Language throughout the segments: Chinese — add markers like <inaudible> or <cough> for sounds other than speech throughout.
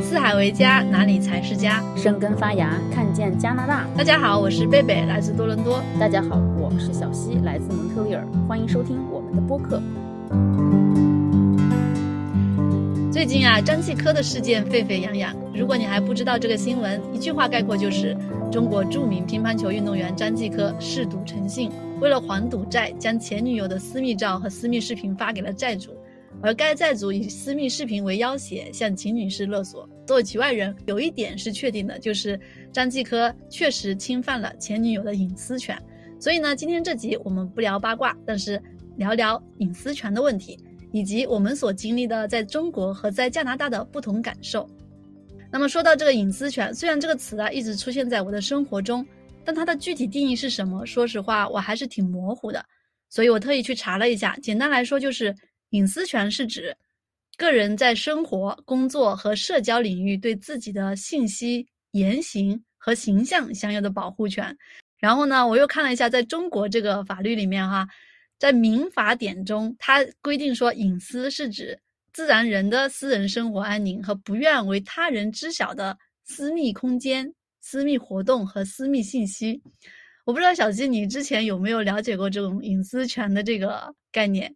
四海为家，哪里才是家？生根发芽，看见加拿大。大家好，我是贝贝，来自多伦多。大家好，我是小溪，来自蒙特利尔。欢迎收听我们的播客。最近啊，张继科的事件沸沸扬扬。如果你还不知道这个新闻，一句话概括就是：中国著名乒乓球运动员张继科嗜赌成性，为了还赌债，将前女友的私密照和私密视频发给了债主。而该债主以私密视频为要挟，向秦女士勒索。作为局外人，有一点是确定的，就是张继科确实侵犯了前女友的隐私权。所以呢，今天这集我们不聊八卦，但是聊聊隐私权的问题，以及我们所经历的在中国和在加拿大的不同感受。那么说到这个隐私权，虽然这个词啊一直出现在我的生活中，但它的具体定义是什么？说实话，我还是挺模糊的。所以我特意去查了一下，简单来说就是。隐私权是指个人在生活、工作和社交领域对自己的信息、言行和形象享有的保护权。然后呢，我又看了一下，在中国这个法律里面，哈，在民法典中，它规定说，隐私是指自然人的私人生活安宁和不愿为他人知晓的私密空间、私密活动和私密信息。我不知道小金，你之前有没有了解过这种隐私权的这个概念？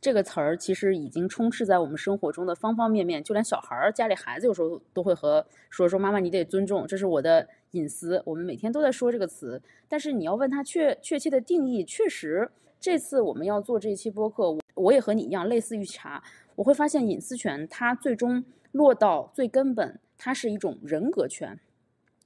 这个词儿其实已经充斥在我们生活中的方方面面，就连小孩儿家里孩子有时候都会和说说妈妈你得尊重，这是我的隐私。我们每天都在说这个词，但是你要问他确确切的定义，确实这次我们要做这一期播客，我也和你一样，类似于查，我会发现隐私权它最终落到最根本，它是一种人格权。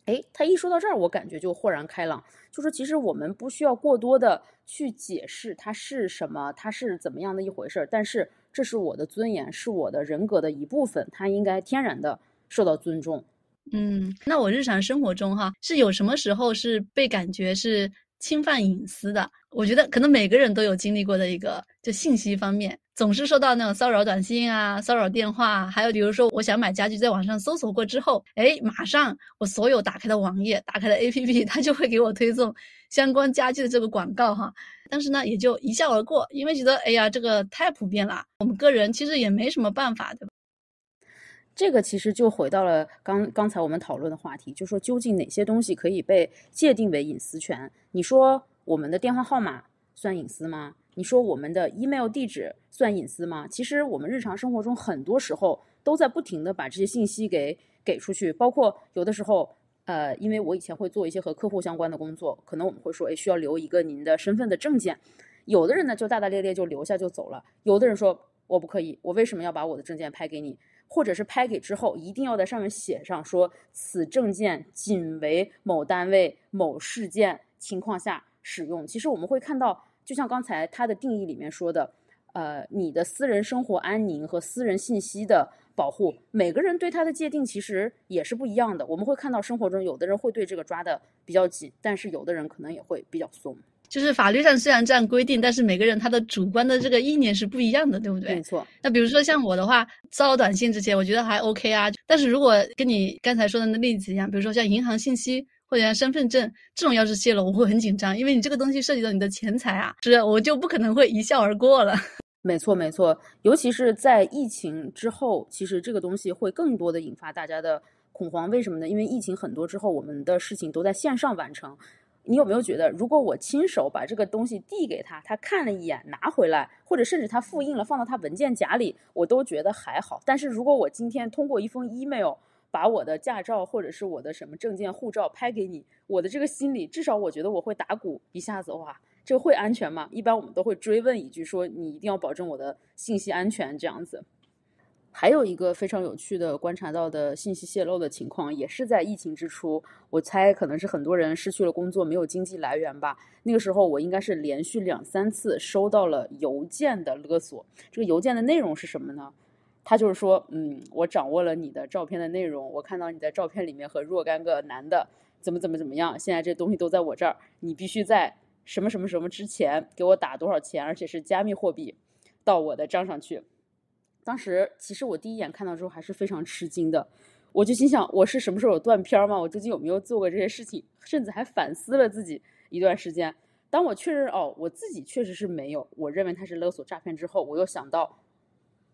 哎，他一说到这儿，我感觉就豁然开朗。就说其实我们不需要过多的去解释它是什么，它是怎么样的一回事儿。但是这是我的尊严，是我的人格的一部分，它应该天然的受到尊重。嗯，那我日常生活中哈是有什么时候是被感觉是侵犯隐私的？我觉得可能每个人都有经历过的一个，就信息方面。总是收到那种骚扰短信啊，骚扰电话，还有比如说，我想买家具，在网上搜索过之后，哎，马上我所有打开的网页、打开的 APP，<laughs> 它就会给我推送相关家具的这个广告哈。但是呢，也就一笑而过，因为觉得哎呀，这个太普遍了，我们个人其实也没什么办法，对吧？这个其实就回到了刚刚才我们讨论的话题，就说究竟哪些东西可以被界定为隐私权？你说我们的电话号码算隐私吗？你说我们的 email 地址算隐私吗？其实我们日常生活中很多时候都在不停的把这些信息给给出去，包括有的时候，呃，因为我以前会做一些和客户相关的工作，可能我们会说，哎，需要留一个您的身份的证件。有的人呢就大大咧咧就留下就走了，有的人说我不可以，我为什么要把我的证件拍给你？或者是拍给之后，一定要在上面写上说此证件仅为某单位某事件情况下使用。其实我们会看到。就像刚才它的定义里面说的，呃，你的私人生活安宁和私人信息的保护，每个人对它的界定其实也是不一样的。我们会看到生活中有的人会对这个抓的比较紧，但是有的人可能也会比较松。就是法律上虽然这样规定，但是每个人他的主观的这个意念是不一样的，对不对？没错。那比如说像我的话，骚扰短信之前，我觉得还 OK 啊。但是如果跟你刚才说的那例子一样，比如说像银行信息。或者身份证这种，要是泄露，我会很紧张，因为你这个东西涉及到你的钱财啊，是，我就不可能会一笑而过了。<laughs> 没错，没错，尤其是在疫情之后，其实这个东西会更多的引发大家的恐慌。为什么呢？因为疫情很多之后，我们的事情都在线上完成。你有没有觉得，如果我亲手把这个东西递给他，他看了一眼拿回来，或者甚至他复印了放到他文件夹里，我都觉得还好。但是如果我今天通过一封 email。把我的驾照或者是我的什么证件、护照拍给你，我的这个心里至少我觉得我会打鼓，一下子哇，这个会安全吗？一般我们都会追问一句，说你一定要保证我的信息安全这样子。还有一个非常有趣的观察到的信息泄露的情况，也是在疫情之初，我猜可能是很多人失去了工作，没有经济来源吧。那个时候我应该是连续两三次收到了邮件的勒索，这个邮件的内容是什么呢？他就是说，嗯，我掌握了你的照片的内容，我看到你在照片里面和若干个男的怎么怎么怎么样，现在这东西都在我这儿，你必须在什么什么什么之前给我打多少钱，而且是加密货币到我的账上去。当时其实我第一眼看到之后还是非常吃惊的，我就心想我是什么时候断片吗？我究竟有没有做过这些事情？甚至还反思了自己一段时间。当我确认哦，我自己确实是没有，我认为他是勒索诈骗之后，我又想到。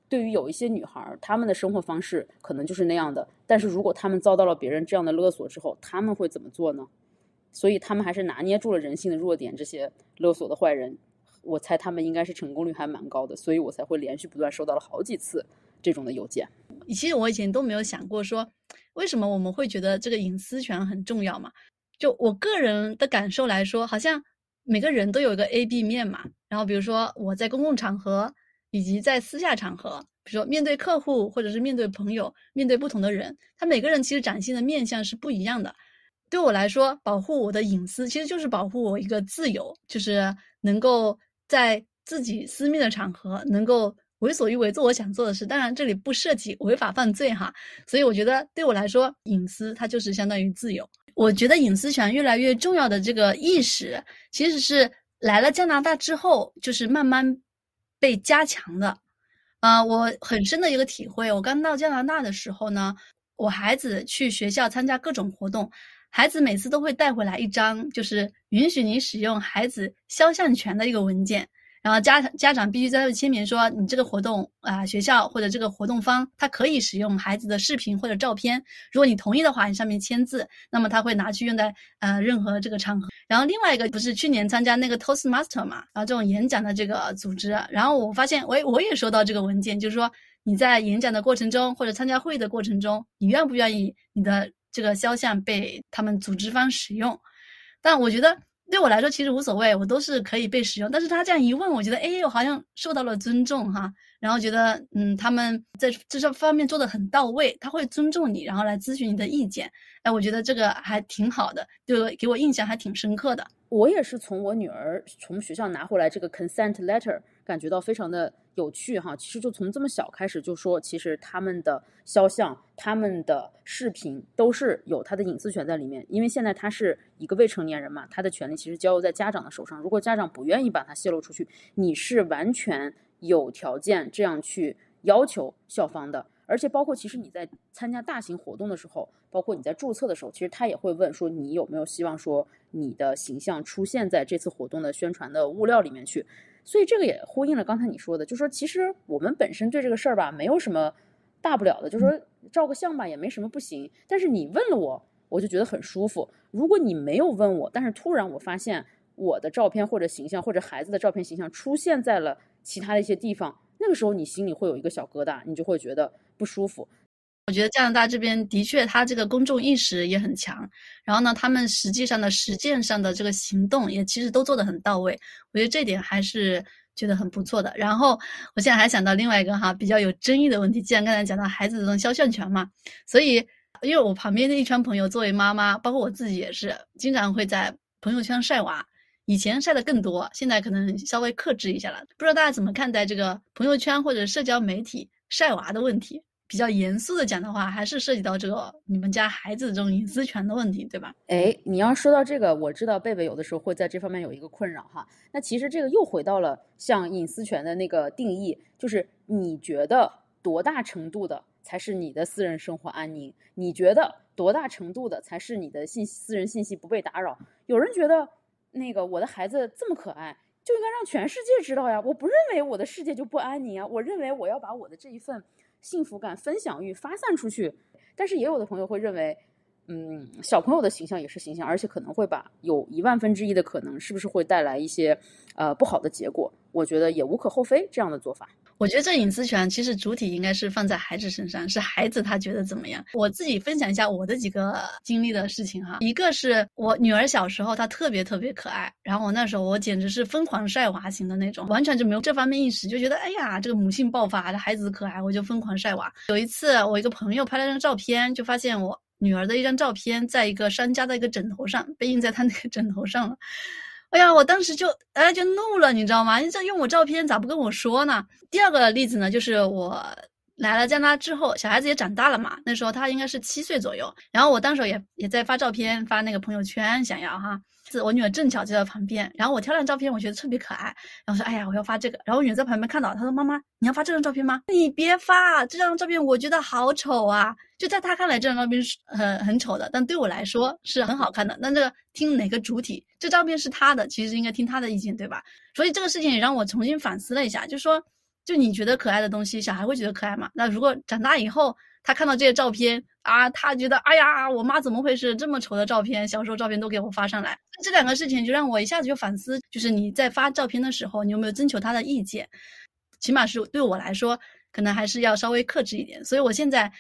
对于有一些女孩，她们的生活方式可能就是那样的。但是如果她们遭到了别人这样的勒索之后，她们会怎么做呢？所以她们还是拿捏住了人性的弱点。这些勒索的坏人，我猜他们应该是成功率还蛮高的。所以，我才会连续不断收到了好几次这种的邮件。其实我以前都没有想过说，为什么我们会觉得这个隐私权很重要嘛？就我个人的感受来说，好像每个人都有一个 A、B 面嘛。然后，比如说我在公共场合。以及在私下场合，比如说面对客户，或者是面对朋友，面对不同的人，他每个人其实展现的面相是不一样的。对我来说，保护我的隐私其实就是保护我一个自由，就是能够在自己私密的场合能够为所欲为，做我想做的事。当然，这里不涉及违法犯罪哈。所以我觉得，对我来说，隐私它就是相当于自由。我觉得隐私权越来越重要的这个意识，其实是来了加拿大之后，就是慢慢。被加强的。啊，我很深的一个体会。我刚到加拿大的时候呢，我孩子去学校参加各种活动，孩子每次都会带回来一张，就是允许你使用孩子肖像权的一个文件。然后家长家长必须在上面签名，说你这个活动啊，学校或者这个活动方，他可以使用孩子的视频或者照片。如果你同意的话，你上面签字，那么他会拿去用在呃任何这个场合。然后另外一个不是去年参加那个 Toast Master 嘛，然后这种演讲的这个组织，然后我发现我我也收到这个文件，就是说你在演讲的过程中或者参加会议的过程中，你愿不愿意你的这个肖像被他们组织方使用？但我觉得对我来说其实无所谓，我都是可以被使用。但是他这样一问，我觉得哎，我好像受到了尊重哈。然后觉得，嗯，他们在这这方面做的很到位，他会尊重你，然后来咨询你的意见。哎，我觉得这个还挺好的，就给我印象还挺深刻的。我也是从我女儿从学校拿回来这个 consent letter，感觉到非常的有趣哈。其实就从这么小开始就说，其实他们的肖像、他们的视频都是有他的隐私权在里面，因为现在他是一个未成年人嘛，他的权利其实交由在家长的手上。如果家长不愿意把它泄露出去，你是完全。有条件这样去要求校方的，而且包括其实你在参加大型活动的时候，包括你在注册的时候，其实他也会问说你有没有希望说你的形象出现在这次活动的宣传的物料里面去。所以这个也呼应了刚才你说的，就说其实我们本身对这个事儿吧没有什么大不了的，就说照个相吧也没什么不行。但是你问了我，我就觉得很舒服。如果你没有问我，但是突然我发现我的照片或者形象或者孩子的照片形象出现在了。其他的一些地方，那个时候你心里会有一个小疙瘩，你就会觉得不舒服。我觉得加拿大这边的确，他这个公众意识也很强，然后呢，他们实际上的实践上的这个行动也其实都做得很到位，我觉得这点还是觉得很不错的。然后我现在还想到另外一个哈比较有争议的问题，既然刚才讲到孩子这种肖像权嘛，所以因为我旁边的一圈朋友，作为妈妈，包括我自己也是，经常会在朋友圈晒娃。以前晒的更多，现在可能稍微克制一下了。不知道大家怎么看待这个朋友圈或者社交媒体晒娃的问题？比较严肃的讲的话，还是涉及到这个你们家孩子这种隐私权的问题，对吧？哎，你要说到这个，我知道贝贝有的时候会在这方面有一个困扰哈。那其实这个又回到了像隐私权的那个定义，就是你觉得多大程度的才是你的私人生活安宁？你觉得多大程度的才是你的信私人信息不被打扰？有人觉得。那个，我的孩子这么可爱，就应该让全世界知道呀！我不认为我的世界就不安宁啊！我认为我要把我的这一份幸福感、分享欲发散出去。但是也有的朋友会认为。嗯，小朋友的形象也是形象，而且可能会把有一万分之一的可能，是不是会带来一些呃不好的结果？我觉得也无可厚非这样的做法。我觉得这隐私权其实主体应该是放在孩子身上，是孩子他觉得怎么样？我自己分享一下我的几个经历的事情哈。一个是我女儿小时候，她特别特别可爱，然后我那时候我简直是疯狂晒娃型的那种，完全就没有这方面意识，就觉得哎呀，这个母性爆发，这孩子可爱，我就疯狂晒娃。有一次我一个朋友拍了张照片，就发现我。女儿的一张照片，在一个商家的一个枕头上被印在他那个枕头上了，哎呀，我当时就哎就怒了，你知道吗？你这用我照片咋不跟我说呢？第二个例子呢，就是我来了加拿大之后，小孩子也长大了嘛，那时候他应该是七岁左右，然后我当时也也在发照片发那个朋友圈，想要哈。是我女儿正巧就在旁边，然后我挑张照片，我觉得特别可爱，然后说，哎呀，我要发这个。然后我女儿在旁边看到，她说，妈妈，你要发这张照片吗？你别发，这张照片我觉得好丑啊！就在她看来，这张照片很很丑的，但对我来说是很好看的。那这个听哪个主体？这照片是她的，其实应该听她的意见，对吧？所以这个事情也让我重新反思了一下，就说，就你觉得可爱的东西，小孩会觉得可爱吗？那如果长大以后，他看到这些照片。啊，他觉得，哎呀，我妈怎么回事？这么丑的照片，小时候照片都给我发上来。这两个事情就让我一下子就反思，就是你在发照片的时候，你有没有征求他的意见？起码是对我来说，可能还是要稍微克制一点。所以我现在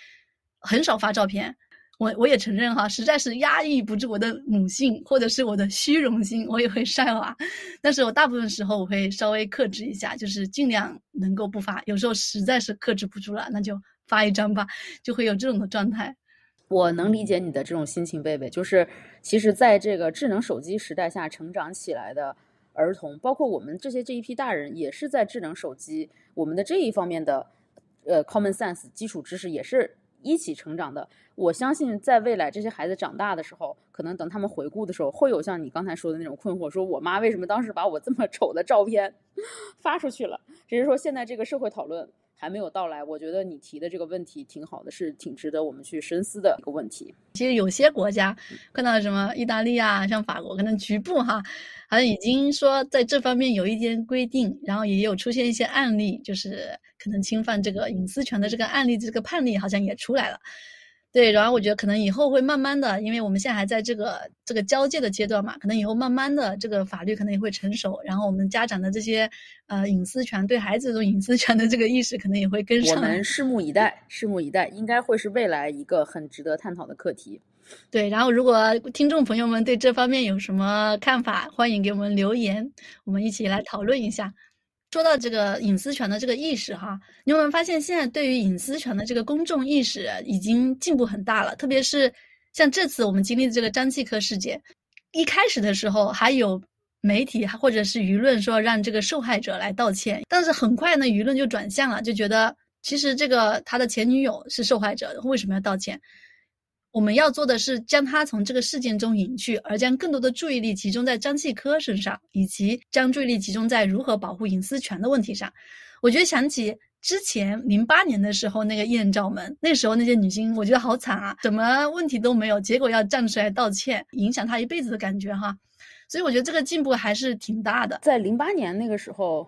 很少发照片。我我也承认哈，实在是压抑不住我的母性，或者是我的虚荣心，我也会晒娃。但是我大部分时候我会稍微克制一下，就是尽量能够不发。有时候实在是克制不住了，那就。发一张吧，就会有这种的状态。我能理解你的这种心情，贝贝。就是，其实，在这个智能手机时代下成长起来的儿童，包括我们这些这一批大人，也是在智能手机我们的这一方面的呃 common sense 基础知识，也是一起成长的。我相信，在未来这些孩子长大的时候，可能等他们回顾的时候，会有像你刚才说的那种困惑：说我妈为什么当时把我这么丑的照片 <laughs> 发出去了？只是说，现在这个社会讨论。还没有到来，我觉得你提的这个问题挺好的，是挺值得我们去深思的一个问题。其实有些国家，看到什么意大利啊，像法国，可能局部哈，好像已经说在这方面有一些规定，然后也有出现一些案例，就是可能侵犯这个隐私权的这个案例，这个判例好像也出来了。对，然后我觉得可能以后会慢慢的，因为我们现在还在这个这个交界的阶段嘛，可能以后慢慢的这个法律可能也会成熟，然后我们家长的这些，呃隐私权对孩子这种隐私权的这个意识可能也会跟上。我们拭目以待，拭目以待，应该会是未来一个很值得探讨的课题。对，然后如果听众朋友们对这方面有什么看法，欢迎给我们留言，我们一起来讨论一下。说到这个隐私权的这个意识哈，你有没有发现现在对于隐私权的这个公众意识已经进步很大了？特别是像这次我们经历的这个张继科事件，一开始的时候还有媒体或者是舆论说让这个受害者来道歉，但是很快呢舆论就转向了，就觉得其实这个他的前女友是受害者，为什么要道歉？我们要做的是将他从这个事件中引去，而将更多的注意力集中在张继科身上，以及将注意力集中在如何保护隐私权的问题上。我觉得想起之前零八年的时候那个艳照门，那时候那些女星我觉得好惨啊，什么问题都没有，结果要站出来道歉，影响他一辈子的感觉哈。所以我觉得这个进步还是挺大的。在零八年那个时候，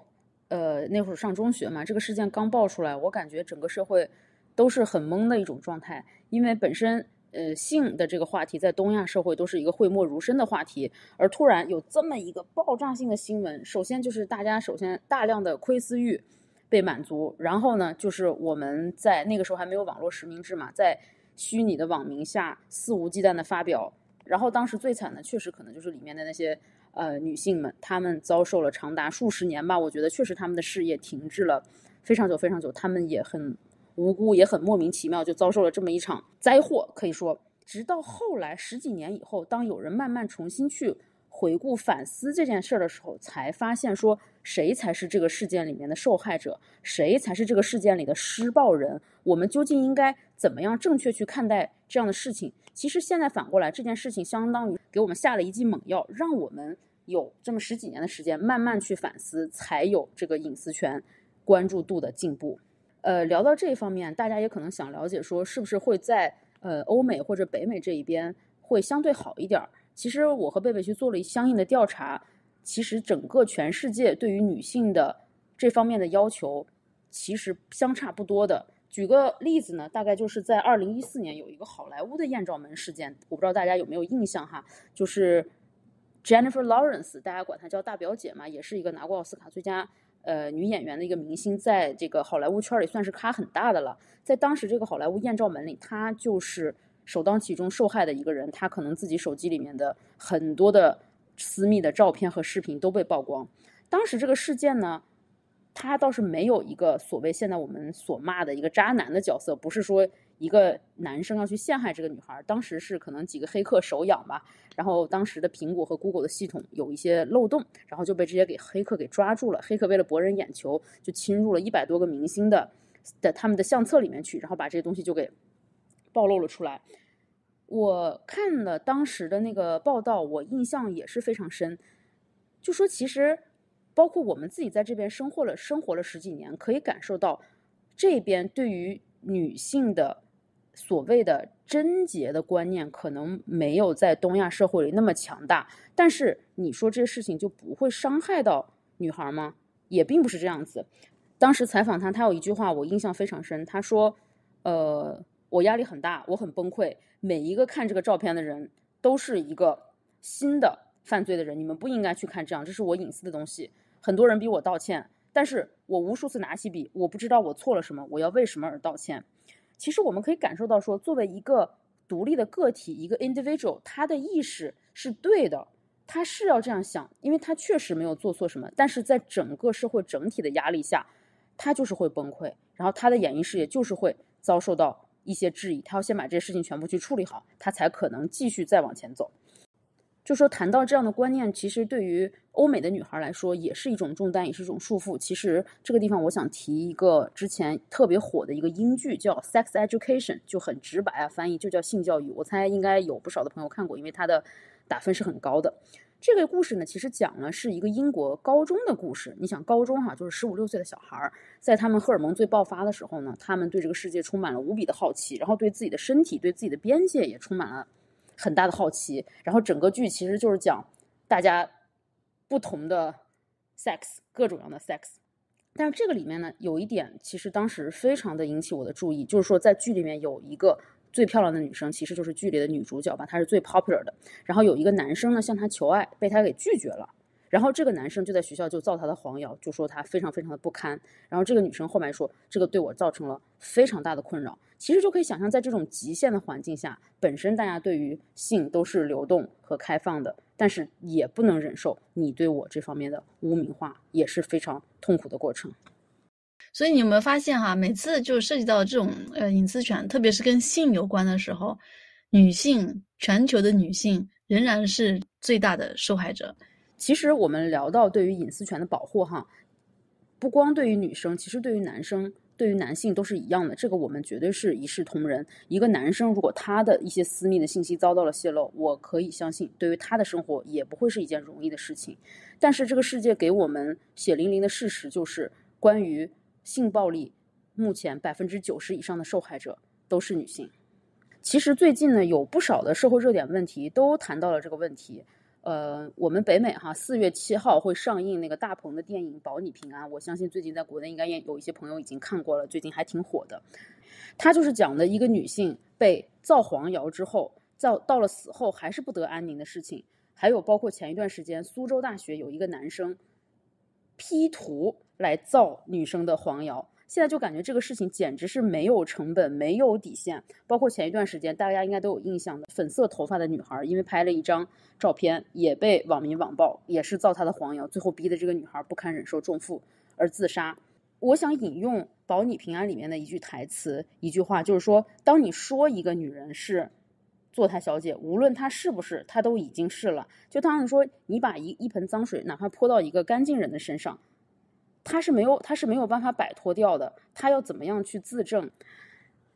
呃，那会上中学嘛，这个事件刚爆出来，我感觉整个社会都是很懵的一种状态，因为本身。呃，性的这个话题在东亚社会都是一个讳莫如深的话题，而突然有这么一个爆炸性的新闻，首先就是大家首先大量的窥私欲被满足，然后呢，就是我们在那个时候还没有网络实名制嘛，在虚拟的网名下肆无忌惮的发表，然后当时最惨的确实可能就是里面的那些呃女性们，她们遭受了长达数十年吧，我觉得确实她们的事业停滞了非常久非常久，她们也很。无辜也很莫名其妙，就遭受了这么一场灾祸。可以说，直到后来十几年以后，当有人慢慢重新去回顾反思这件事儿的时候，才发现说谁才是这个事件里面的受害者，谁才是这个事件里的施暴人。我们究竟应该怎么样正确去看待这样的事情？其实现在反过来，这件事情相当于给我们下了一剂猛药，让我们有这么十几年的时间慢慢去反思，才有这个隐私权关注度的进步。呃，聊到这一方面，大家也可能想了解说，是不是会在呃欧美或者北美这一边会相对好一点？其实我和贝贝去做了一相应的调查，其实整个全世界对于女性的这方面的要求其实相差不多的。举个例子呢，大概就是在二零一四年有一个好莱坞的艳照门事件，我不知道大家有没有印象哈？就是 Jennifer Lawrence，大家管她叫大表姐嘛，也是一个拿过奥斯卡最佳。呃，女演员的一个明星，在这个好莱坞圈里算是咖很大的了。在当时这个好莱坞艳照门里，她就是首当其冲受害的一个人。她可能自己手机里面的很多的私密的照片和视频都被曝光。当时这个事件呢。他倒是没有一个所谓现在我们所骂的一个渣男的角色，不是说一个男生要去陷害这个女孩。当时是可能几个黑客手痒吧，然后当时的苹果和 Google 的系统有一些漏洞，然后就被直接给黑客给抓住了。黑客为了博人眼球，就侵入了一百多个明星的的他们的相册里面去，然后把这些东西就给暴露了出来。我看了当时的那个报道，我印象也是非常深，就说其实。包括我们自己在这边生活了生活了十几年，可以感受到这边对于女性的所谓的贞洁的观念，可能没有在东亚社会里那么强大。但是你说这些事情就不会伤害到女孩吗？也并不是这样子。当时采访他，他有一句话我印象非常深，他说：“呃，我压力很大，我很崩溃。每一个看这个照片的人都是一个新的犯罪的人，你们不应该去看这样，这是我隐私的东西。”很多人逼我道歉，但是我无数次拿起笔，我不知道我错了什么，我要为什么而道歉？其实我们可以感受到，说作为一个独立的个体，一个 individual，他的意识是对的，他是要这样想，因为他确实没有做错什么，但是在整个社会整体的压力下，他就是会崩溃，然后他的演艺事业就是会遭受到一些质疑，他要先把这事情全部去处理好，他才可能继续再往前走。就说谈到这样的观念，其实对于欧美的女孩来说也是一种重担，也是一种束缚。其实这个地方我想提一个之前特别火的一个英剧，叫《Sex Education》，就很直白啊，翻译就叫性教育。我猜应该有不少的朋友看过，因为它的打分是很高的。这个故事呢，其实讲了是一个英国高中的故事。你想高中哈，就是十五六岁的小孩，在他们荷尔蒙最爆发的时候呢，他们对这个世界充满了无比的好奇，然后对自己的身体、对自己的边界也充满了。很大的好奇，然后整个剧其实就是讲大家不同的 sex，各种样的 sex，但是这个里面呢，有一点其实当时非常的引起我的注意，就是说在剧里面有一个最漂亮的女生，其实就是剧里的女主角吧，她是最 popular 的，然后有一个男生呢向她求爱，被她给拒绝了。然后这个男生就在学校就造他的黄谣，就说他非常非常的不堪。然后这个女生后面说，这个对我造成了非常大的困扰。其实就可以想象，在这种极限的环境下，本身大家对于性都是流动和开放的，但是也不能忍受你对我这方面的污名化，也是非常痛苦的过程。所以你有没有发现哈？每次就涉及到这种呃隐私权，特别是跟性有关的时候，女性，全球的女性仍然是最大的受害者。其实我们聊到对于隐私权的保护，哈，不光对于女生，其实对于男生，对于男性都是一样的。这个我们绝对是一视同仁。一个男生如果他的一些私密的信息遭到了泄露，我可以相信，对于他的生活也不会是一件容易的事情。但是这个世界给我们血淋淋的事实就是，关于性暴力，目前百分之九十以上的受害者都是女性。其实最近呢，有不少的社会热点问题都谈到了这个问题。呃，我们北美哈，四月七号会上映那个大鹏的电影《保你平安》，我相信最近在国内应该也有一些朋友已经看过了，最近还挺火的。他就是讲的一个女性被造黄谣之后，造到了死后还是不得安宁的事情。还有包括前一段时间，苏州大学有一个男生，P 图来造女生的黄谣。现在就感觉这个事情简直是没有成本、没有底线。包括前一段时间，大家应该都有印象的，粉色头发的女孩，因为拍了一张照片，也被网民网暴，也是造她的黄谣，最后逼得这个女孩不堪忍受重负而自杀。我想引用《保你平安》里面的一句台词、一句话，就是说，当你说一个女人是坐台小姐，无论她是不是，她都已经是了。就当你说，你把一一盆脏水，哪怕泼到一个干净人的身上。他是没有，他是没有办法摆脱掉的。他要怎么样去自证？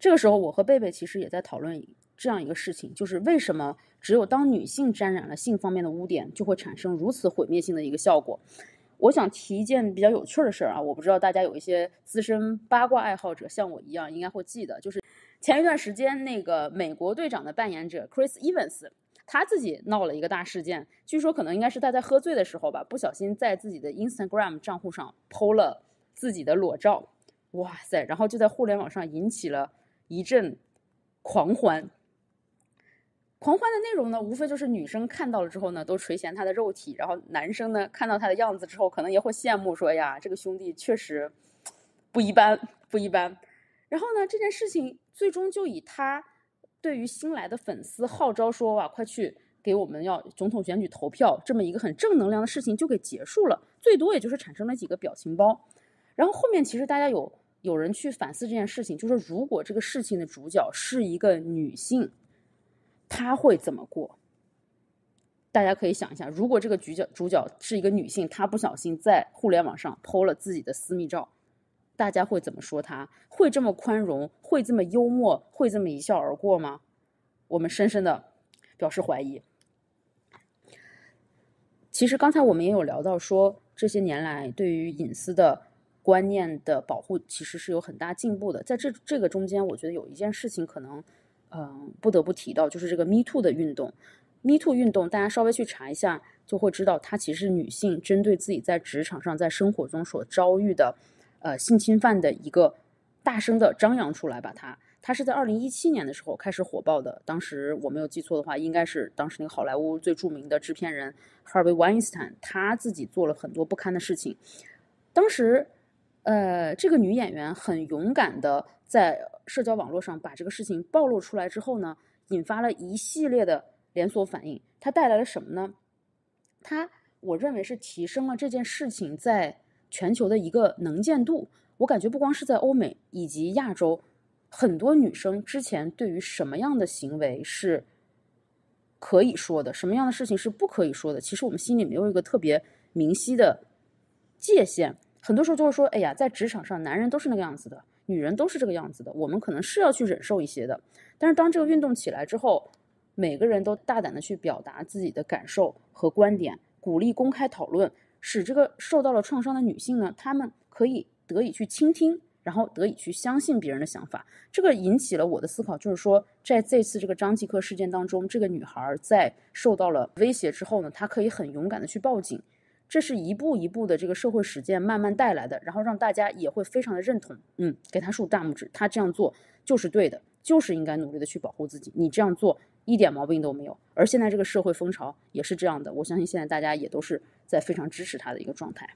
这个时候，我和贝贝其实也在讨论这样一个事情，就是为什么只有当女性沾染了性方面的污点，就会产生如此毁灭性的一个效果？我想提一件比较有趣的事儿啊，我不知道大家有一些资深八卦爱好者像我一样，应该会记得，就是前一段时间那个美国队长的扮演者 Chris Evans。他自己闹了一个大事件，据说可能应该是他在喝醉的时候吧，不小心在自己的 Instagram 账户上剖了自己的裸照，哇塞！然后就在互联网上引起了一阵狂欢。狂欢的内容呢，无非就是女生看到了之后呢，都垂涎他的肉体，然后男生呢看到他的样子之后，可能也会羡慕说呀，这个兄弟确实不一般不一般。然后呢，这件事情最终就以他。对于新来的粉丝号召说啊，快去给我们要总统选举投票，这么一个很正能量的事情就给结束了，最多也就是产生了几个表情包。然后后面其实大家有有人去反思这件事情，就是如果这个事情的主角是一个女性，她会怎么过？大家可以想一下，如果这个主角主角是一个女性，她不小心在互联网上 PO 了自己的私密照。大家会怎么说？他会这么宽容？会这么幽默？会这么一笑而过吗？我们深深的表示怀疑。其实刚才我们也有聊到，说这些年来对于隐私的观念的保护，其实是有很大进步的。在这这个中间，我觉得有一件事情可能，嗯，不得不提到，就是这个 “Me Too” 的运动。“Me Too” 运动，大家稍微去查一下，就会知道，它其实是女性针对自己在职场上、在生活中所遭遇的。呃，性侵犯的一个大声的张扬出来，把他他是在二零一七年的时候开始火爆的。当时我没有记错的话，应该是当时那个好莱坞最著名的制片人 Harvey Weinstein 他自己做了很多不堪的事情。当时，呃，这个女演员很勇敢的在社交网络上把这个事情暴露出来之后呢，引发了一系列的连锁反应。它带来了什么呢？它，我认为是提升了这件事情在。全球的一个能见度，我感觉不光是在欧美以及亚洲，很多女生之前对于什么样的行为是可以说的，什么样的事情是不可以说的，其实我们心里没有一个特别明晰的界限。很多时候就是说，哎呀，在职场上，男人都是那个样子的，女人都是这个样子的，我们可能是要去忍受一些的。但是当这个运动起来之后，每个人都大胆的去表达自己的感受和观点，鼓励公开讨论。使这个受到了创伤的女性呢，她们可以得以去倾听，然后得以去相信别人的想法。这个引起了我的思考，就是说，在这次这个张继科事件当中，这个女孩在受到了威胁之后呢，她可以很勇敢的去报警。这是一步一步的这个社会实践慢慢带来的，然后让大家也会非常的认同，嗯，给她竖大拇指，她这样做就是对的，就是应该努力的去保护自己。你这样做一点毛病都没有。而现在这个社会风潮也是这样的，我相信现在大家也都是。在非常支持他的一个状态。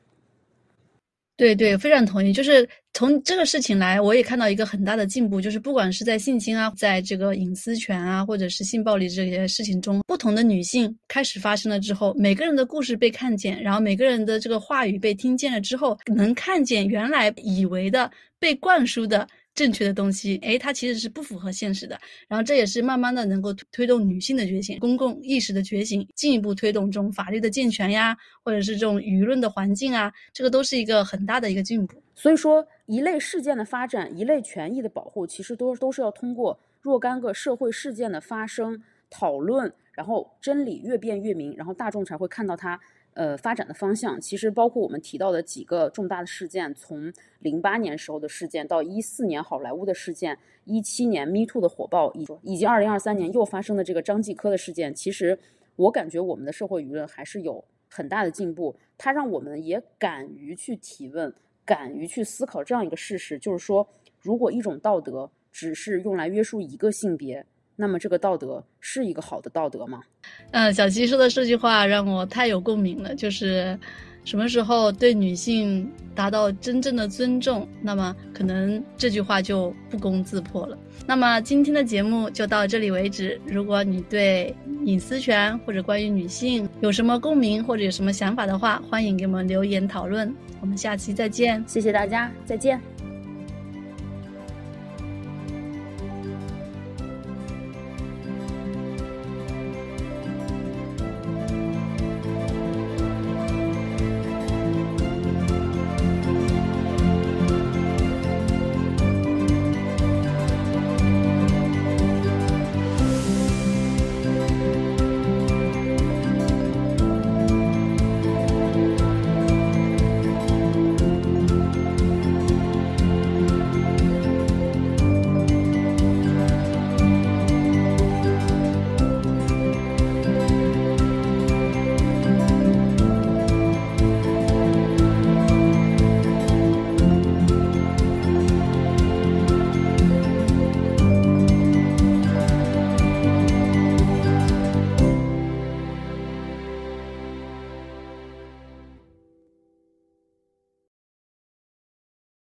对对，非常同意。就是从这个事情来，我也看到一个很大的进步，就是不管是在性侵啊，在这个隐私权啊，或者是性暴力这些事情中，不同的女性开始发生了之后，每个人的故事被看见，然后每个人的这个话语被听见了之后，能看见原来以为的被灌输的。正确的东西，诶，它其实是不符合现实的。然后这也是慢慢的能够推动女性的觉醒、公共意识的觉醒，进一步推动这种法律的健全呀，或者是这种舆论的环境啊，这个都是一个很大的一个进步。所以说，一类事件的发展、一类权益的保护，其实都都是要通过若干个社会事件的发生、讨论，然后真理越辩越明，然后大众才会看到它。呃，发展的方向其实包括我们提到的几个重大的事件，从零八年时候的事件到一四年好莱坞的事件，一七年 Me Too 的火爆，以以及二零二三年又发生的这个张继科的事件，其实我感觉我们的社会舆论还是有很大的进步，它让我们也敢于去提问，敢于去思考这样一个事实，就是说，如果一种道德只是用来约束一个性别。那么这个道德是一个好的道德吗？嗯，小七说的这句话让我太有共鸣了。就是，什么时候对女性达到真正的尊重，那么可能这句话就不攻自破了。那么今天的节目就到这里为止。如果你对隐私权或者关于女性有什么共鸣或者有什么想法的话，欢迎给我们留言讨论。我们下期再见，谢谢大家，再见。